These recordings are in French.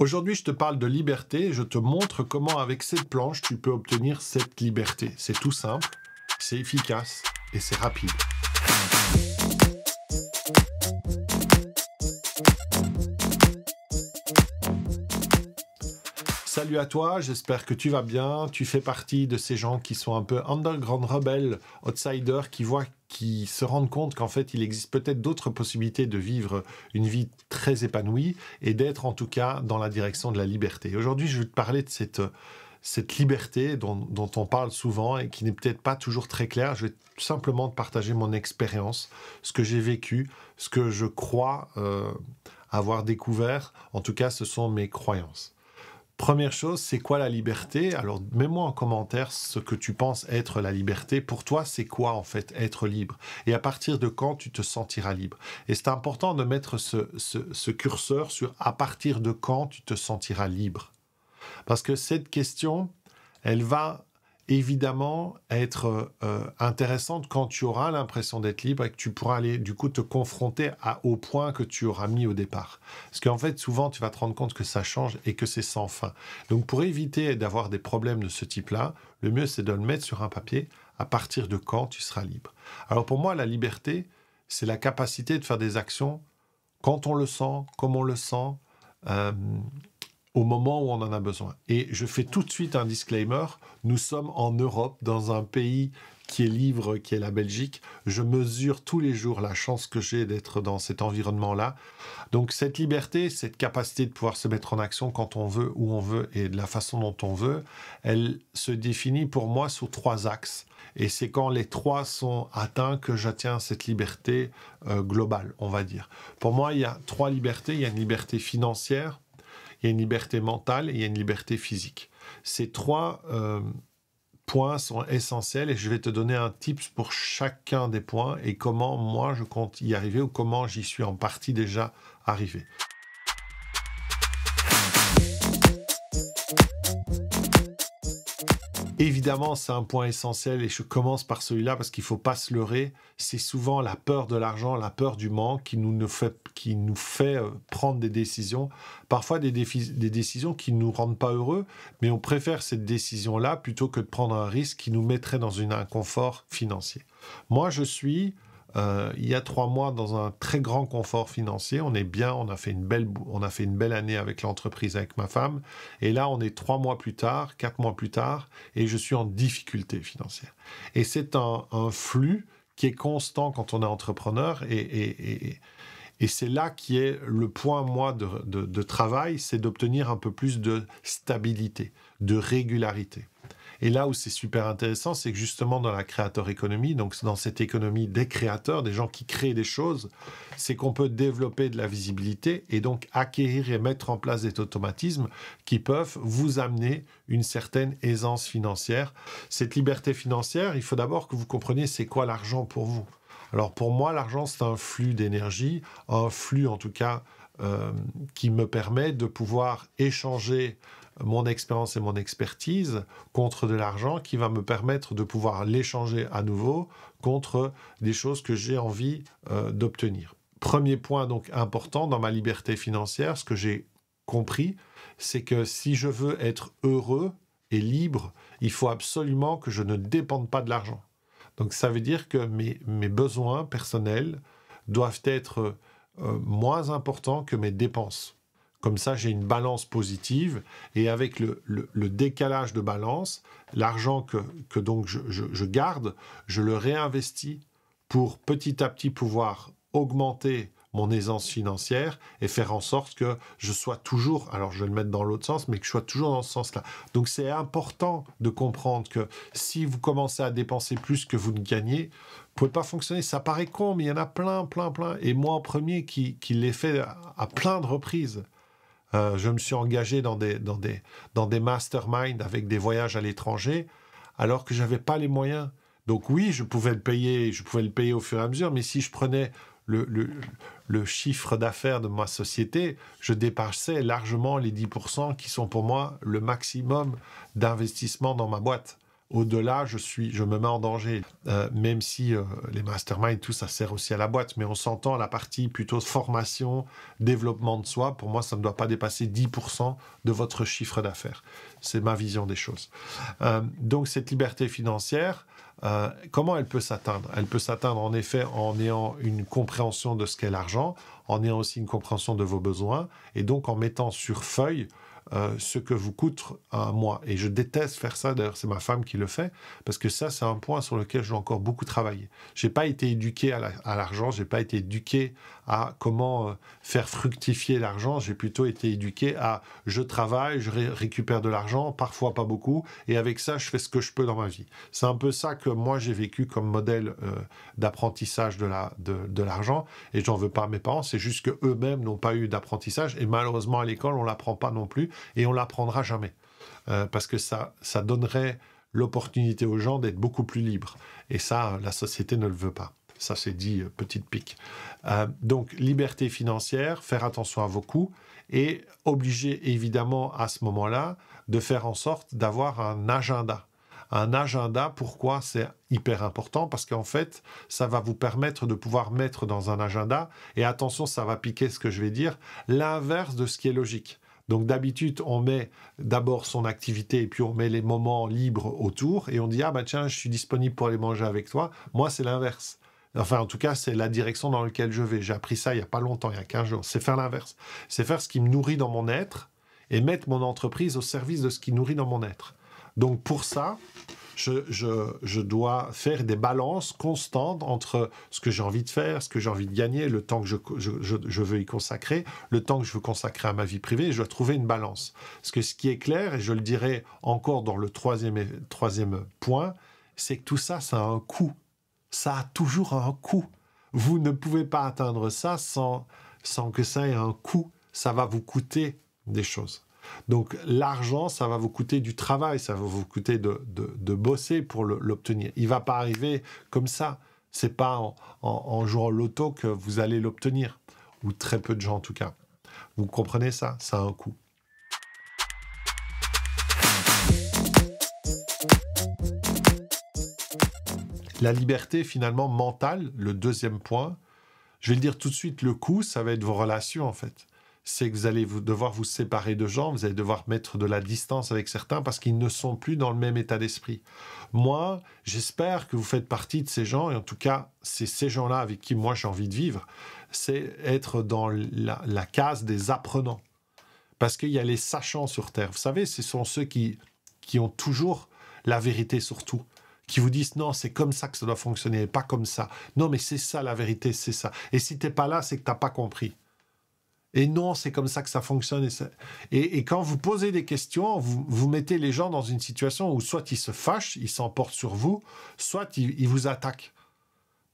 Aujourd'hui, je te parle de liberté, je te montre comment avec cette planche, tu peux obtenir cette liberté. C'est tout simple, c'est efficace et c'est rapide. Salut à toi, j'espère que tu vas bien. Tu fais partie de ces gens qui sont un peu underground rebelles, outsiders, qui voient qui se rendent compte qu'en fait, il existe peut-être d'autres possibilités de vivre une vie très épanouie et d'être en tout cas dans la direction de la liberté. Aujourd'hui, je vais te parler de cette, liberté dont, on parle souvent et qui n'est peut-être pas toujours très claire. Je vais simplement te partager mon expérience, ce que j'ai vécu, ce que je crois euh, avoir découvert. En tout cas, ce sont mes croyances. Première chose, c'est quoi la liberté Alors, mets-moi en commentaire ce que tu penses être la liberté. Pour toi, c'est quoi en fait être libre Et à partir de quand tu te sentiras libre Et c'est important de mettre ce, curseur sur à partir de quand tu te sentiras libre. Parce que cette question, elle va évidemment être euh, intéressante quand tu auras l'impression d'être libre et que tu pourras aller du coup te confronter à, au point que tu auras mis au départ. Parce qu'en fait, souvent, tu vas te rendre compte que ça change et que c'est sans fin. Donc pour éviter d'avoir des problèmes de ce type-là, le mieux c'est de le mettre sur un papier à partir de quand tu seras libre. Alors pour moi, la liberté, c'est la capacité de faire des actions quand on le sent, comme on le sent, euh, au moment où on en a besoin. Et je fais tout de suite un disclaimer, nous sommes en Europe, dans un pays qui est libre, qui est la Belgique. Je mesure tous les jours la chance que j'ai d'être dans cet environnement-là. Donc cette liberté, cette capacité de pouvoir se mettre en action quand on veut, où on veut et de la façon dont on veut, elle se définit pour moi sous trois axes. Et c'est quand les trois sont atteints que j'atteins cette liberté euh, globale, on va dire. Pour moi, il y a trois libertés. Il y a une liberté financière, il y a une liberté mentale et il y a une liberté physique. Ces trois euh, points sont essentiels et je vais te donner un tips pour chacun des points et comment moi je compte y arriver ou comment j'y suis en partie déjà arrivé. Évidemment, c'est un point essentiel et je commence par celui-là parce qu'il ne faut pas se leurrer. C'est souvent la peur de l'argent, la peur du manque qui nous, fait, euh, prendre des décisions. Parfois des, des décisions qui ne nous rendent pas heureux, mais on préfère cette décision-là plutôt que de prendre un risque qui nous mettrait dans un inconfort financier. Moi, je suis euh, il y a trois mois dans un très grand confort financier. On est bien, on a fait une belle, année avec l'entreprise, avec ma femme. Et là, on est trois mois plus tard, quatre mois plus tard, et je suis en difficulté financière. Et c'est un, flux qui est constant quand on est entrepreneur. Et, c'est là qui est le point, moi, de travail, c'est d'obtenir un peu plus de stabilité, de régularité. Et là où c'est super intéressant, c'est que justement dans la créateur économie, donc dans cette économie des créateurs, des gens qui créent des choses, c'est qu'on peut développer de la visibilité et donc acquérir et mettre en place des automatismes qui peuvent vous amener une certaine aisance financière. Cette liberté financière, il faut d'abord que vous compreniez c'est quoi l'argent pour vous. Alors pour moi, l'argent, c'est un flux d'énergie, un flux en tout cas euh, qui me permet de pouvoir échanger mon expérience et mon expertise contre de l'argent qui va me permettre de pouvoir l'échanger à nouveau contre des choses que j'ai envie euh, d'obtenir. Premier point donc important dans ma liberté financière, ce que j'ai compris, c'est que si je veux être heureux et libre, il faut absolument que je ne dépende pas de l'argent. Donc ça veut dire que mes, besoins personnels doivent être euh, moins importants que mes dépenses. Comme ça, j'ai une balance positive. Et avec le, décalage de balance, l'argent que, donc je, garde, je le réinvestis pour petit à petit pouvoir augmenter mon aisance financière et faire en sorte que je sois toujours, alors je vais le mettre dans l'autre sens, mais que je sois toujours dans ce sens-là. Donc c'est important de comprendre que si vous commencez à dépenser plus que vous ne gagnez, vous ne pouvez pas fonctionner. Ça paraît con, mais il y en a plein, plein, plein. Et moi en premier qui, qui l'ai fait à plein de reprises. Euh, je me suis engagé dans des, dans des, dans des masterminds avec des voyages à l'étranger alors que je n'avais pas les moyens. Donc oui, je pouvais le payer, je pouvais le payer au fur et à mesure, mais si je prenais le, chiffre d'affaires de ma société, je dépassais largement les 10% qui sont pour moi le maximum d'investissement dans ma boîte. Au-delà, je suis, je me mets en danger. Euh, même si euh, les masterminds, tout ça sert aussi à la boîte, mais on s'entend la partie plutôt formation, développement de soi. Pour moi, ça ne doit pas dépasser 10% de votre chiffre d'affaires. C'est ma vision des choses. Euh, donc cette liberté financière, euh, comment elle peut s'atteindre Elle peut s'atteindre en effet en ayant une compréhension de ce qu'est l'argent, en ayant aussi une compréhension de vos besoins, et donc en mettant sur feuille euh, ce que vous coûte un mois. Et je déteste faire ça, d'ailleurs c'est ma femme qui le fait, parce que ça c'est un point sur lequel j'ai encore beaucoup travailler. J'ai pas été éduqué à l'argent, j'ai pas été éduqué à comment euh, faire fructifier l'argent, j'ai plutôt été éduqué à je travaille, je récupère de l'argent, parfois pas beaucoup, et avec ça je fais ce que je peux dans ma vie. C'est un peu ça que moi j'ai vécu comme modèle euh, d'apprentissage de l'argent, la, de, de et j'en veux pas à mes parents, c'est juste que eux-mêmes n'ont pas eu d'apprentissage, et malheureusement à l'école on l'apprend pas non plus, et on l'apprendra jamais. Euh, parce que ça, donnerait l'opportunité aux gens d'être beaucoup plus libres. Et ça, la société ne le veut pas. Ça, c'est dit, euh, petite pique. Euh, donc, liberté financière, faire attention à vos coûts et obliger évidemment à ce moment-là de faire en sorte d'avoir un agenda. Un agenda, pourquoi c'est hyper important Parce qu'en fait, ça va vous permettre de pouvoir mettre dans un agenda, et attention, ça va piquer ce que je vais dire, l'inverse de ce qui est logique. Donc d'habitude, on met d'abord son activité et puis on met les moments libres autour et on dit ah bah tiens, je suis disponible pour aller manger avec toi. Moi, c'est l'inverse. Enfin, en tout cas, c'est la direction dans laquelle je vais. J'ai appris ça il y a pas longtemps, il y a 15 jours. C'est faire l'inverse. C'est faire ce qui me nourrit dans mon être et mettre mon entreprise au service de ce qui nourrit dans mon être. Donc pour ça, je, dois faire des balances constantes entre ce que j'ai envie de faire, ce que j'ai envie de gagner, le temps que je, veux y consacrer, le temps que je veux consacrer à ma vie privée. Je dois trouver une balance. Parce que ce qui est clair, et je le dirai encore dans le troisième, point, c'est que tout ça, ça a un coût. Ça a toujours un coût. Vous ne pouvez pas atteindre ça sans que ça ait un coût. Ça va vous coûter des choses. Donc l'argent, ça va vous coûter du travail, ça va vous coûter de, bosser pour l'obtenir. Il va pas arriver comme ça. C'est pas en, en, en jouant l'auto que vous allez l'obtenir, ou très peu de gens en tout cas. Vous comprenez ça Ça a un coût. La liberté finalement mentale, le deuxième point, je vais le dire tout de suite, le coût, ça va être vos relations en fait c'est que vous allez devoir vous séparer de gens, vous allez devoir mettre de la distance avec certains parce qu'ils ne sont plus dans le même état d'esprit. Moi, j'espère que vous faites partie de ces gens, et en tout cas, c'est ces gens-là avec qui moi j'ai envie de vivre, c'est être dans la, case des apprenants. Parce qu'il y a les sachants sur Terre. Vous savez, ce sont ceux qui, qui ont toujours la vérité sur tout qui vous disent non, c'est comme ça que ça doit fonctionner, pas comme ça. Non, mais c'est ça la vérité, c'est ça. Et si t'es pas là, c'est que t'as pas compris. Et non, c'est comme ça que ça fonctionne. Et, Et, quand vous posez des questions, vous, mettez les gens dans une situation où soit ils se fâchent, ils s'emportent sur vous, soit ils, vous attaquent.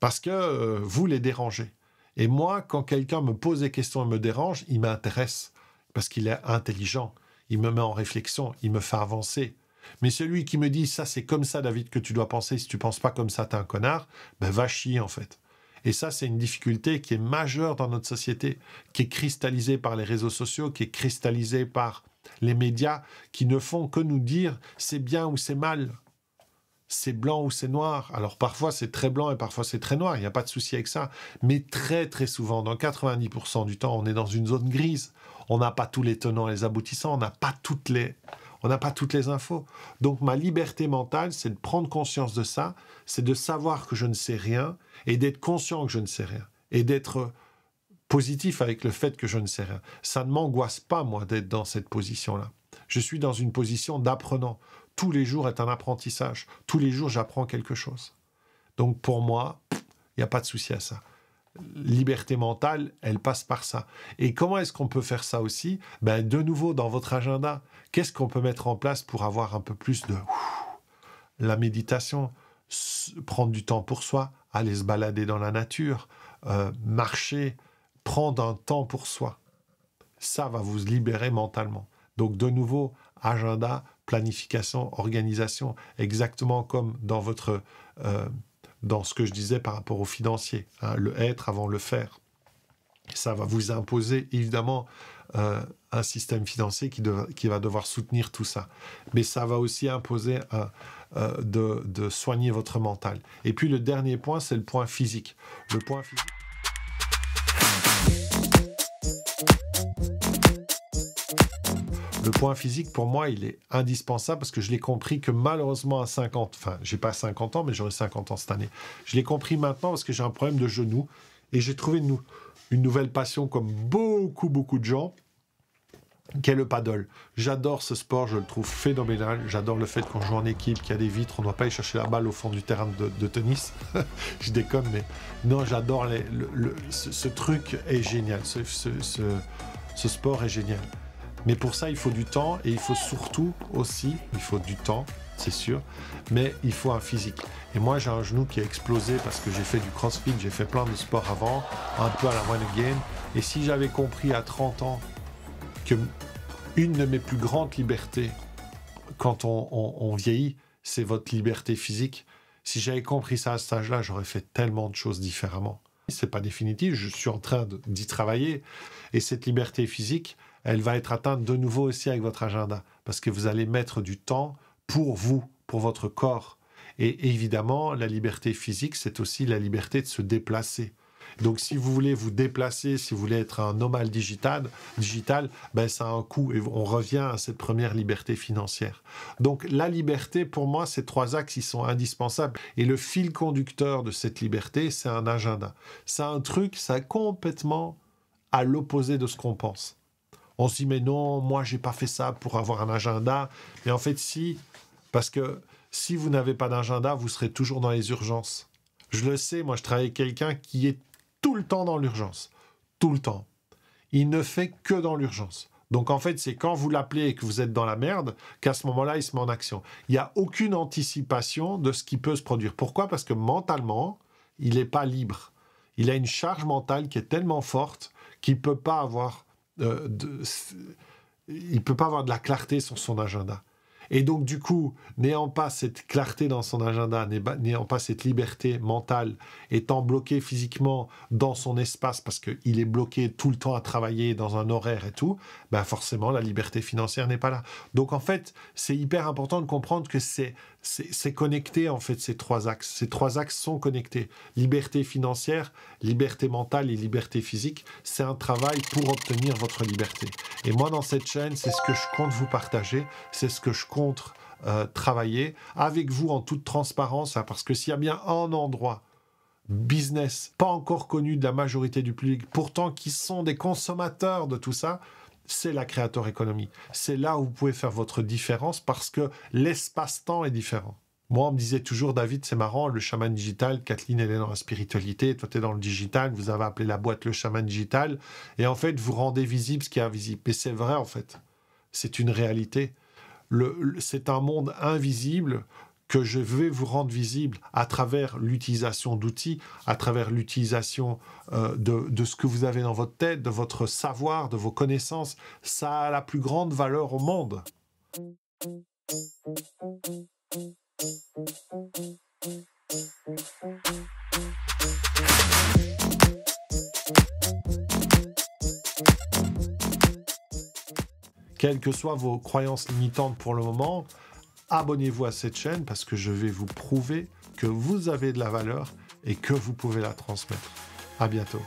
Parce que euh, vous les dérangez. Et moi, quand quelqu'un me pose des questions et me dérange, il m'intéresse. Parce qu'il est intelligent. Il me met en réflexion. Il me fait avancer. Mais celui qui me dit ça, c'est comme ça, David, que tu dois penser. Si tu penses pas comme ça, t'es un connard, ben va chier, en fait. Et ça, c'est une difficulté qui est majeure dans notre société, qui est cristallisée par les réseaux sociaux, qui est cristallisée par les médias, qui ne font que nous dire c'est bien ou c'est mal, c'est blanc ou c'est noir. Alors parfois c'est très blanc et parfois c'est très noir, il n'y a pas de souci avec ça. Mais très très souvent, dans 90% du temps, on est dans une zone grise. On n'a pas tous les tenants et les aboutissants, on n'a pas toutes les, on n'a pas toutes les infos. Donc ma liberté mentale, c'est de prendre conscience de ça, c'est de savoir que je ne sais rien et d'être conscient que je ne sais rien et d'être positif avec le fait que je ne sais rien. Ça ne m'angoisse pas, moi, d'être dans cette position-là. Je suis dans une position d'apprenant. Tous les jours est un apprentissage. Tous les jours, j'apprends quelque chose. Donc pour moi, il n'y a pas de souci à ça liberté mentale, elle passe par ça. Et comment est-ce qu'on peut faire ça aussi ben, De nouveau, dans votre agenda, qu'est-ce qu'on peut mettre en place pour avoir un peu plus de la méditation, prendre du temps pour soi, aller se balader dans la nature, euh, marcher, prendre un temps pour soi. Ça va vous libérer mentalement. Donc de nouveau, agenda, planification, organisation, exactement comme dans votre... Euh, dans ce que je disais par rapport au financier, hein, le être avant le faire. ça va vous imposer évidemment euh, un système financier qui, va devoir soutenir tout ça. Mais ça va aussi imposer euh, de soigner votre mental. Et puis le dernier point, c'est le point physique. Le point physique. Le point physique, pour moi, il est indispensable parce que je l'ai compris que malheureusement à 50, enfin, j'ai pas 50 ans, mais j'aurai 50 ans cette année. Je l'ai compris maintenant parce que j'ai un problème de genou et j'ai trouvé une, nouvelle passion comme beaucoup, beaucoup de gens qu'est le paddle. J'adore ce sport, je le trouve phénoménal. J'adore le fait qu'on joue en équipe, qu'il y a des vitres, on ne doit pas y chercher la balle au fond du terrain de, tennis. je déconne, mais non, j'adore ce, truc est génial. ce, ce, sport est génial. Mais pour ça, il faut du temps et il faut surtout aussi, il faut du temps, c'est sûr, mais il faut un physique. Et moi, j'ai un genou qui a explosé parce que j'ai fait du crossfit, j'ai fait plein de sports avant, un peu à la one again. Et si j'avais compris à 30 ans que une de mes plus grandes libertés quand on, vieillit, c'est votre liberté physique. Si j'avais compris ça à cet âge-là, j'aurais fait tellement de choses différemment. C'est pas définitif, je suis en train d'y travailler. Et cette liberté physique, elle va être atteinte de nouveau aussi avec votre agenda, parce que vous allez mettre du temps pour vous, pour votre corps. Et évidemment, la liberté physique, c'est aussi la liberté de se déplacer. Donc, si vous voulez vous déplacer, si vous voulez être un nomal digital, digital ben, ça a un coût et on revient à cette première liberté financière. Donc, la liberté, pour moi, ces trois axes, ils sont indispensables. Et le fil conducteur de cette liberté, c'est un agenda. C'est un truc, ça complètement à l'opposé de ce qu'on pense on se dit, mais non, moi, j'ai pas fait ça pour avoir un agenda. Mais en fait, si, parce que si vous n'avez pas d'agenda, vous serez toujours dans les urgences. Je le sais, moi, je travaille avec quelqu'un qui est tout le temps dans l'urgence. Tout le temps. Il ne fait que dans l'urgence. Donc en fait, c'est quand vous l'appelez et que vous êtes dans la merde qu'à ce moment-là, il se met en action. Il n'y a aucune anticipation de ce qui peut se produire. Pourquoi Parce que mentalement, il n'est pas libre. Il a une charge mentale qui est tellement forte qu'il ne peut pas avoir euh, il peut pas avoir de la clarté sur son agenda. Et donc, du coup, n'ayant pas cette clarté dans son agenda, n'ayant pas cette liberté mentale, étant bloqué physiquement dans son espace parce qu'il est bloqué tout le temps à travailler dans un horaire et tout, ben forcément, la liberté financière n'est pas là. Donc, en fait, c'est hyper important de comprendre que c'est c'est connecté en fait ces trois axes. Ces trois axes sont connectés. Liberté financière, liberté mentale et liberté physique, c'est un travail pour obtenir votre liberté. Et moi dans cette chaîne, c'est ce que je compte vous partager, c'est ce que je compte euh, travailler avec vous en toute transparence, hein, parce que s'il y a bien un endroit business pas encore connu de la majorité du public, pourtant qui sont des consommateurs de tout ça, c'est la créateur économie. C'est là où vous pouvez faire votre différence parce que l'espace-temps est différent. Moi, on me disait toujours, David, c'est marrant, le chaman digital, Kathleen, elle est dans la spiritualité, toi, tu es dans le digital, vous avez appelé la boîte le chaman digital, et en fait, vous rendez visible ce qui est invisible. Et c'est vrai, en fait. C'est une réalité. c'est un monde invisible que je vais vous rendre visible à travers l'utilisation d'outils, à travers l'utilisation euh, de, ce que vous avez dans votre tête, de votre savoir, de vos connaissances, ça a la plus grande valeur au monde. Quelles que soient vos croyances limitantes pour le moment, abonnez-vous à cette chaîne parce que je vais vous prouver que vous avez de la valeur et que vous pouvez la transmettre. À bientôt.